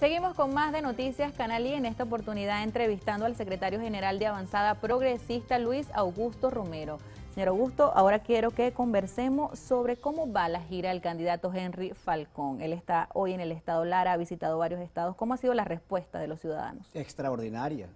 Seguimos con más de Noticias Canal y en esta oportunidad entrevistando al secretario general de Avanzada Progresista Luis Augusto Romero. Señor Augusto, ahora quiero que conversemos sobre cómo va la gira del candidato Henry Falcón. Él está hoy en el estado Lara, ha visitado varios estados. ¿Cómo ha sido la respuesta de los ciudadanos? Extraordinaria.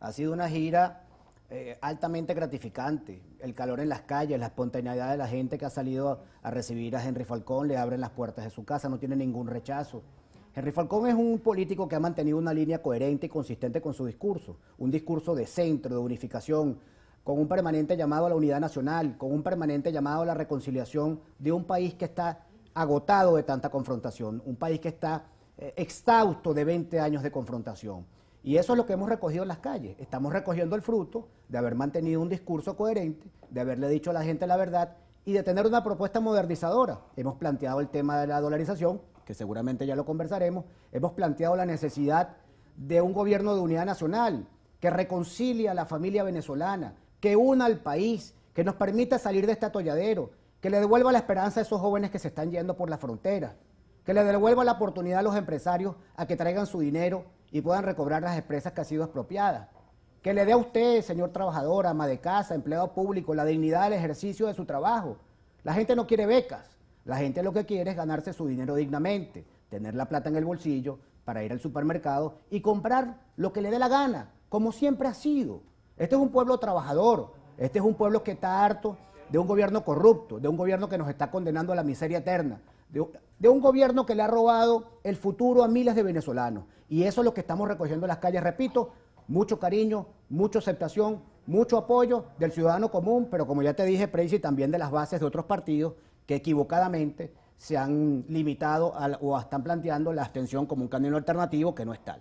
Ha sido una gira eh, altamente gratificante. El calor en las calles, la espontaneidad de la gente que ha salido a, a recibir a Henry Falcón, le abren las puertas de su casa, no tiene ningún rechazo. Henry Falcón es un político que ha mantenido una línea coherente y consistente con su discurso, un discurso de centro, de unificación, con un permanente llamado a la unidad nacional, con un permanente llamado a la reconciliación de un país que está agotado de tanta confrontación, un país que está eh, exhausto de 20 años de confrontación. Y eso es lo que hemos recogido en las calles. Estamos recogiendo el fruto de haber mantenido un discurso coherente, de haberle dicho a la gente la verdad y de tener una propuesta modernizadora. Hemos planteado el tema de la dolarización, que seguramente ya lo conversaremos, hemos planteado la necesidad de un gobierno de unidad nacional que reconcilie a la familia venezolana, que una al país, que nos permita salir de este atolladero, que le devuelva la esperanza a esos jóvenes que se están yendo por la frontera, que le devuelva la oportunidad a los empresarios a que traigan su dinero y puedan recobrar las empresas que han sido expropiadas, que le dé a usted, señor trabajador, ama de casa, empleado público, la dignidad del ejercicio de su trabajo. La gente no quiere becas, la gente lo que quiere es ganarse su dinero dignamente, tener la plata en el bolsillo para ir al supermercado y comprar lo que le dé la gana, como siempre ha sido. Este es un pueblo trabajador, este es un pueblo que está harto de un gobierno corrupto, de un gobierno que nos está condenando a la miseria eterna, de, un gobierno que le ha robado el futuro a miles de venezolanos. Y eso es lo que estamos recogiendo en las calles, repito, mucho cariño, mucha aceptación, mucho apoyo del ciudadano común, pero como ya te dije, Preisi, también de las bases de otros partidos que equivocadamente se han limitado o están planteando la abstención como un camino alternativo que no es tal.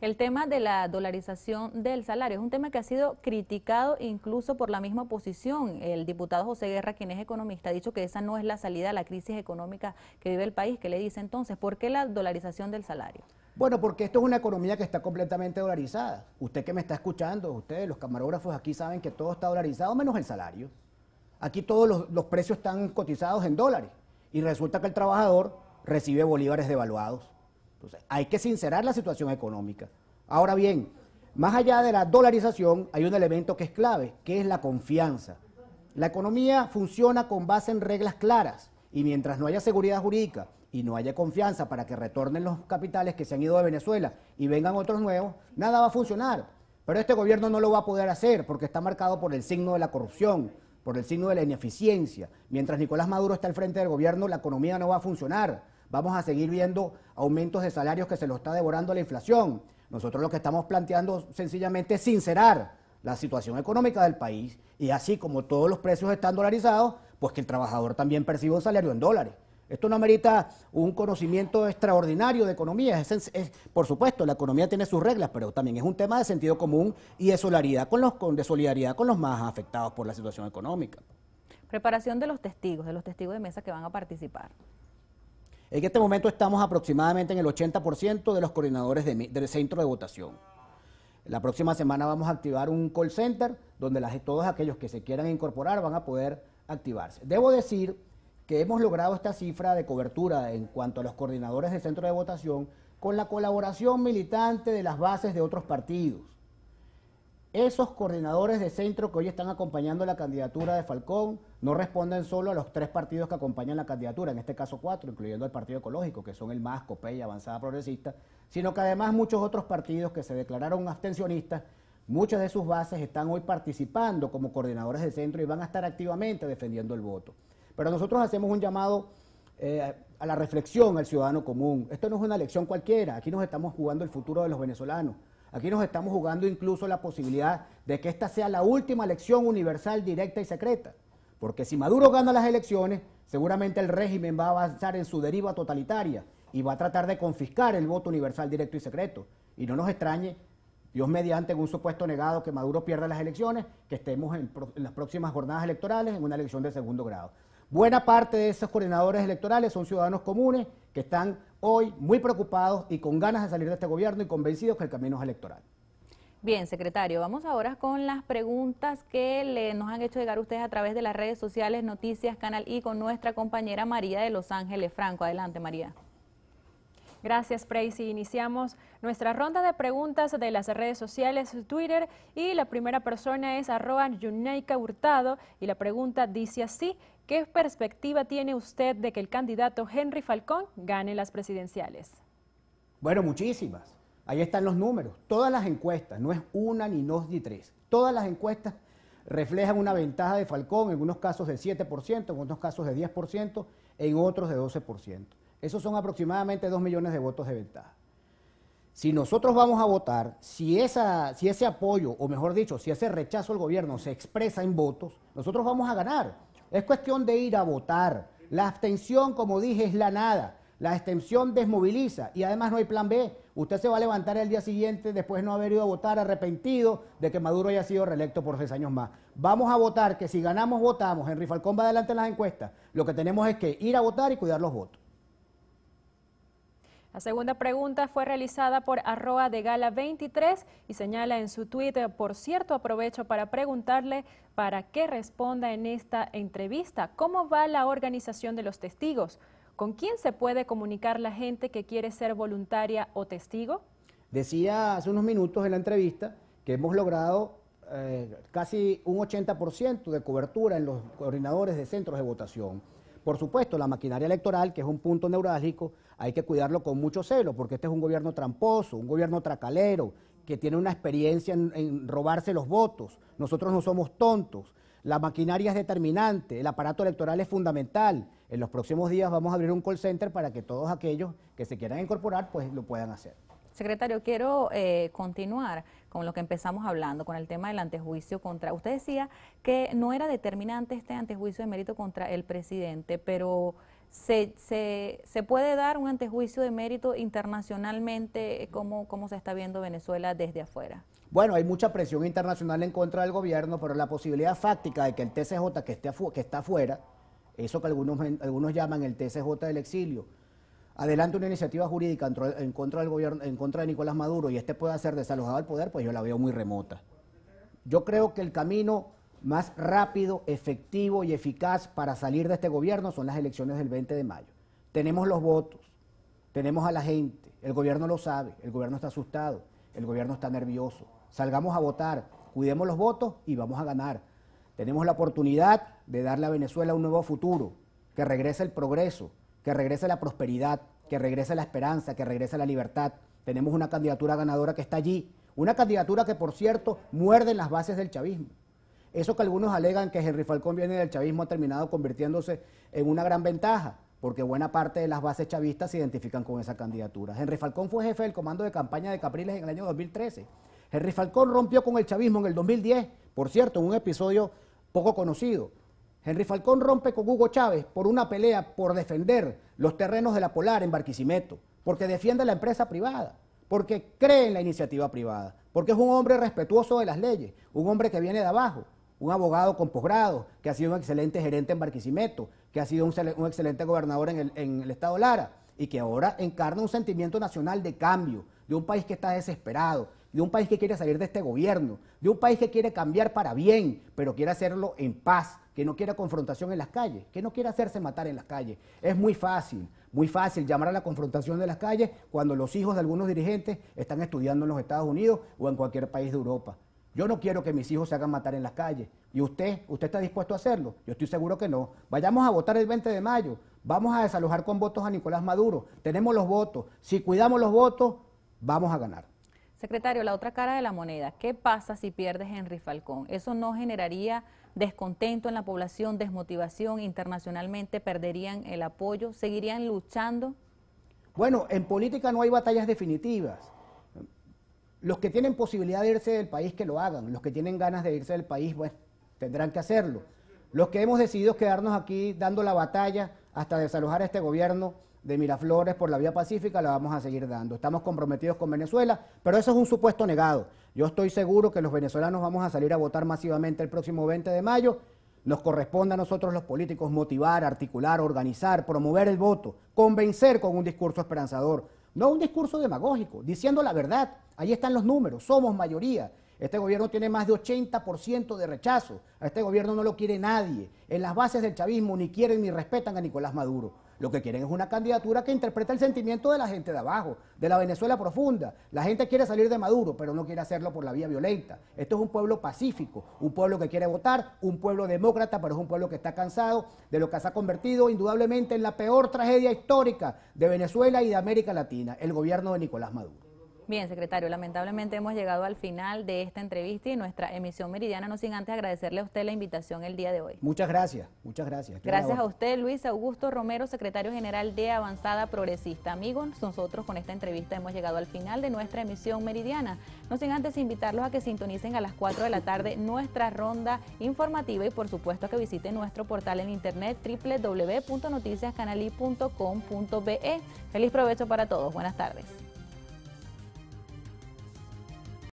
El tema de la dolarización del salario es un tema que ha sido criticado incluso por la misma oposición. El diputado José Guerra, quien es economista, ha dicho que esa no es la salida a la crisis económica que vive el país. ¿Qué le dice entonces? ¿Por qué la dolarización del salario? Bueno, porque esto es una economía que está completamente dolarizada. Usted que me está escuchando, ustedes, los camarógrafos aquí saben que todo está dolarizado menos el salario. Aquí todos los, precios están cotizados en dólares y resulta que el trabajador recibe bolívares devaluados. Entonces, hay que sincerar la situación económica. Ahora bien, más allá de la dolarización, hay un elemento que es clave, que es la confianza. La economía funciona con base en reglas claras y mientras no haya seguridad jurídica y no haya confianza para que retornen los capitales que se han ido de Venezuela y vengan otros nuevos, nada va a funcionar. Pero este gobierno no lo va a poder hacer porque está marcado por el signo de la corrupción, por el signo de la ineficiencia. Mientras Nicolás Maduro está al frente del gobierno, la economía no va a funcionar. Vamos a seguir viendo aumentos de salarios que se lo está devorando la inflación. Nosotros lo que estamos planteando sencillamente es sincerar la situación económica del país y así como todos los precios están dolarizados, pues que el trabajador también perciba un salario en dólares. Esto no amerita un conocimiento extraordinario de economía. por supuesto, la economía tiene sus reglas, pero también es un tema de sentido común y de solidaridad con los, con, de solidaridad con los más afectados por la situación económica. Preparación de los testigos, de los testigos de mesa que van a participar. En este momento estamos aproximadamente en el 80% de los coordinadores del centro de votación. La próxima semana vamos a activar un call center donde todos aquellos que se quieran incorporar van a poder activarse. Debo decir que hemos logrado esta cifra de cobertura en cuanto a los coordinadores del centro de votación con la colaboración militante de las bases de otros partidos. Esos coordinadores de centro que hoy están acompañando la candidatura de Falcón no responden solo a los tres partidos que acompañan la candidatura, en este caso cuatro, incluyendo el Partido Ecológico, que son el MAS, COPEI, Avanzada Progresista, sino que además muchos otros partidos que se declararon abstencionistas, muchas de sus bases están hoy participando como coordinadores de centro y van a estar activamente defendiendo el voto. Pero nosotros hacemos un llamado eh, a la reflexión al ciudadano común. Esto no es una elección cualquiera, aquí nos estamos jugando el futuro de los venezolanos. Aquí nos estamos jugando incluso la posibilidad de que esta sea la última elección universal, directa y secreta. Porque si Maduro gana las elecciones, seguramente el régimen va a avanzar en su deriva totalitaria y va a tratar de confiscar el voto universal, directo y secreto. Y no nos extrañe, Dios mediante, un supuesto negado que Maduro pierda las elecciones, que estemos en las próximas jornadas electorales en una elección de segundo grado. Buena parte de esos coordinadores electorales son ciudadanos comunes que están hoy muy preocupados y con ganas de salir de este gobierno y convencidos que el camino es electoral. Bien, secretario, vamos ahora con las preguntas que nos han hecho llegar ustedes a través de las redes sociales, noticias, canal y con nuestra compañera María de Los Ángeles Franco. Adelante, María. Gracias, y Iniciamos nuestra ronda de preguntas de las redes sociales, Twitter, y la primera persona es arroba Yuneika Hurtado, y la pregunta dice así, ¿Qué perspectiva tiene usted de que el candidato Henry Falcón gane las presidenciales? Bueno, muchísimas. Ahí están los números. Todas las encuestas, no es una, ni dos, ni tres. Todas las encuestas reflejan una ventaja de Falcón, en unos casos de 7%, en otros casos de 10%, en otros de 12%. Esos son aproximadamente 2 millones de votos de ventaja. Si nosotros vamos a votar, si, si ese apoyo, o mejor dicho, si ese rechazo al gobierno se expresa en votos, nosotros vamos a ganar. Es cuestión de ir a votar. La abstención, como dije, es la nada. La abstención desmoviliza y además no hay plan B. Usted se va a levantar el día siguiente después de no haber ido a votar arrepentido de que Maduro haya sido reelecto por seis años más. Vamos a votar, que si ganamos, votamos. Henry Falcón va adelante en las encuestas. Lo que tenemos es que ir a votar y cuidar los votos. La segunda pregunta fue realizada por arroa de gala 23 y señala en su Twitter, por cierto, aprovecho para preguntarle para qué responda en esta entrevista, ¿cómo va la organización de los testigos? ¿Con quién se puede comunicar la gente que quiere ser voluntaria o testigo? Decía hace unos minutos en la entrevista que hemos logrado eh, casi un 80% de cobertura en los coordinadores de centros de votación. Por supuesto, la maquinaria electoral, que es un punto neurálgico, hay que cuidarlo con mucho celo, porque este es un gobierno tramposo, un gobierno tracalero, que tiene una experiencia en, robarse los votos. Nosotros no somos tontos. La maquinaria es determinante, el aparato electoral es fundamental. En los próximos días vamos a abrir un call center para que todos aquellos que se quieran incorporar, pues lo puedan hacer. Secretario, quiero eh, continuar con lo que empezamos hablando, con el tema del antejuicio contra... Usted decía que no era determinante este antejuicio de mérito contra el presidente, pero ¿se, puede dar un antejuicio de mérito internacionalmente eh, como, se está viendo Venezuela desde afuera? Bueno, hay mucha presión internacional en contra del gobierno, pero la posibilidad fáctica de que el TCJ que, está afuera, eso que algunos, algunos llaman el TCJ del exilio, adelante una iniciativa jurídica en contra del gobierno, en contra de Nicolás Maduro y este pueda ser desalojado al poder, pues yo la veo muy remota. Yo creo que el camino más rápido, efectivo y eficaz para salir de este gobierno son las elecciones del 20 de mayo. Tenemos los votos, tenemos a la gente, el gobierno lo sabe, el gobierno está asustado, el gobierno está nervioso. Salgamos a votar, cuidemos los votos y vamos a ganar. Tenemos la oportunidad de darle a Venezuela un nuevo futuro, que regrese el progreso, que regrese la prosperidad, que regrese la esperanza, que regrese la libertad. Tenemos una candidatura ganadora que está allí, una candidatura que, por cierto, muerde en las bases del chavismo. Eso que algunos alegan que Henry Falcón viene del chavismo ha terminado convirtiéndose en una gran ventaja, porque buena parte de las bases chavistas se identifican con esa candidatura. Henry Falcón fue jefe del comando de campaña de Capriles en el año 2013. Henry Falcón rompió con el chavismo en el 2010, por cierto, en un episodio poco conocido. Henry Falcón rompe con Hugo Chávez por una pelea por defender los terrenos de la Polar en Barquisimeto, porque defiende la empresa privada, porque cree en la iniciativa privada, porque es un hombre respetuoso de las leyes, un hombre que viene de abajo, un abogado con posgrado, que ha sido un excelente gerente en Barquisimeto, que ha sido un, excelente gobernador el, en el estado Lara y que ahora encarna un sentimiento nacional de cambio, de un país que está desesperado, de un país que quiere salir de este gobierno, de un país que quiere cambiar para bien, pero quiere hacerlo en paz, que no quiera confrontación en las calles, que no quiere hacerse matar en las calles. Es muy fácil, muy fácil llamar a la confrontación de las calles cuando los hijos de algunos dirigentes están estudiando en los Estados Unidos o en cualquier país de Europa. Yo no quiero que mis hijos se hagan matar en las calles. ¿Y usted? ¿Usted está dispuesto a hacerlo? Yo estoy seguro que no. Vayamos a votar el 20 de mayo. Vamos a desalojar con votos a Nicolás Maduro. Tenemos los votos. Si cuidamos los votos, vamos a ganar. Secretario, la otra cara de la moneda, ¿qué pasa si pierdes Henry Falcón? ¿Eso no generaría descontento en la población, desmotivación internacionalmente? ¿Perderían el apoyo? ¿Seguirían luchando? Bueno, en política no hay batallas definitivas. Los que tienen posibilidad de irse del país, que lo hagan. Los que tienen ganas de irse del país, pues, tendrán que hacerlo. Los que hemos decidido quedarnos aquí dando la batalla hasta desalojar a este gobierno, de Miraflores por la vía pacífica la vamos a seguir dando. Estamos comprometidos con Venezuela, pero eso es un supuesto negado. Yo estoy seguro que los venezolanos vamos a salir a votar masivamente el próximo 20 de mayo. Nos corresponde a nosotros los políticos motivar, articular, organizar, promover el voto, convencer con un discurso esperanzador, no un discurso demagógico, diciendo la verdad. Ahí están los números, somos mayoría. Este gobierno tiene más de 80% de rechazo. A este gobierno no lo quiere nadie. En las bases del chavismo ni quieren ni respetan a Nicolás Maduro. Lo que quieren es una candidatura que interprete el sentimiento de la gente de abajo, de la Venezuela profunda. La gente quiere salir de Maduro, pero no quiere hacerlo por la vía violenta. Esto es un pueblo pacífico, un pueblo que quiere votar, un pueblo demócrata, pero es un pueblo que está cansado de lo que se ha convertido indudablemente en la peor tragedia histórica de Venezuela y de América Latina, el gobierno de Nicolás Maduro. Bien, secretario, lamentablemente hemos llegado al final de esta entrevista y nuestra emisión meridiana, no sin antes agradecerle a usted la invitación el día de hoy. Muchas gracias, muchas gracias. gracias a, usted, Luis Augusto Romero, secretario general de Avanzada Progresista. Amigos, nosotros con esta entrevista hemos llegado al final de nuestra emisión meridiana, no sin antes invitarlos a que sintonicen a las 4 de la tarde nuestra ronda informativa y por supuesto que visiten nuestro portal en internet www.noticiascanalí.com.be. Feliz provecho para todos, buenas tardes.